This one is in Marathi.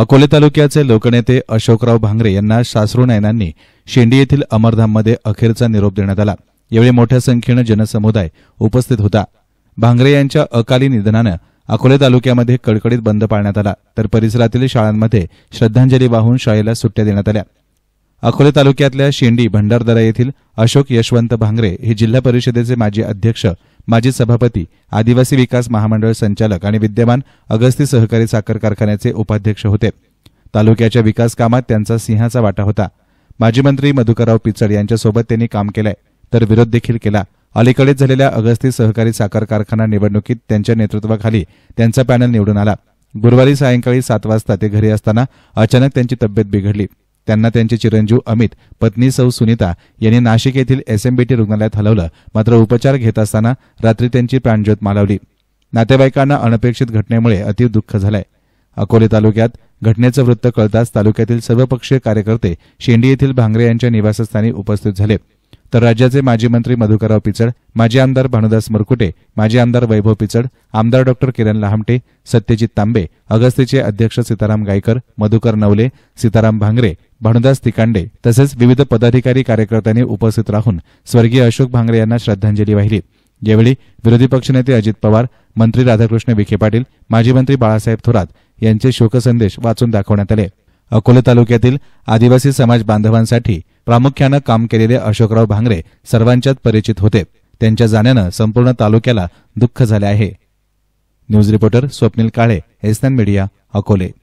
अकोले तालुक्याचे लोकनेते अशोकराव भांगरे यांना नयनांनी शेंडी येथील अमरधाममध्ये अखेरचा निरोप देण्यात आला यावेळी मोठ्या संख्येनं जनसमुदाय उपस्थित होता भांगरे यांच्या अकाली निधनानं अकोले तालुक्यामध्ये कडकडीत बंद पाळण्यात आला तर परिसरातील शाळांमध्ये श्रद्धांजली वाहून शाळेला सुट्ट्या देण्यात आल्या अकोले तालुक्यातल्या शेंडी भंडारदरा येथील अशोक यशवंत भांगरे हे जिल्हा परिषदेचे माजी अध्यक्ष माजी सभापती आदिवासी विकास महामंडळ संचालक आणि विद्यमान अगस्ती सहकारी साखर कारखान्याचे उपाध्यक्ष होते तालुक्याच्या विकास कामात त्यांचा सिंहाचा वाटा होता माजी मंत्री मधुकरराव पिचड यांच्यासोबत त्यांनी काम केलंय तर विरोध देखील केला अलीकडेच झालेल्या अगस्ती सहकारी साखर कारखाना निवडणुकीत त्यांच्या नेतृत्वाखाली त्यांचा पॅनल निवडून आला गुरुवारी सायंकाळी सात वाजता ते घरी असताना अचानक त्यांची तब्येत बिघडली त्यांना त्यांचे चिरंजीव अमित पत्नी सौ सुनीता यांनी नाशिक येथील एसएमबीटी रुग्णालयात हलवलं मात्र उपचार घेत असताना रात्री त्यांची प्राणज्योत मालवली नातेवाईकांना अनपेक्षित घटनेमुळे अतिव दुःख झालंय अकोले तालुक्यात घटनेचं वृत्त कळताच तालुक्यातील सर्वपक्षीय कार्यकर्ते शेंडी येथील भांगरे यांच्या निवासस्थानी उपस्थित झाले तर राज्याचे माजी मंत्री मधुकरराव पिचड माजी आमदार भानुदास मरकुटे माजी आमदार वैभव पिचड आमदार डॉक्टर किरण लहामटे सत्यजित तांबे अगस्तीचे अध्यक्ष सीताराम गायकर मधुकर नवले सीताराम भांगरे भानुदास तिकांडे तसंच विविध पदाधिकारी कार्यकर्त्यांनी उपस्थित राहून स्वर्गीय अशोक भांगरे यांना श्रद्धांजली वाहिली यावेळी विरोधी पक्षनेते अजित पवार मंत्री राधाकृष्ण विखे पाटील माजी मंत्री बाळासाहेब थोरात यांचे शोकसंदेश वाचून दाखवण्यात आले अकोले तालुक्यातील आदिवासी समाज बांधवांसाठी प्रामुख्यानं काम केलेले अशोकराव भांगरे सर्वांच्यात परिचित होते त्यांच्या जाण्यानं संपूर्ण तालुक्याला दुःख झाले आहे न्यूज रिपोर्टर स्वप्नील काळे एसन मीडिया अकोले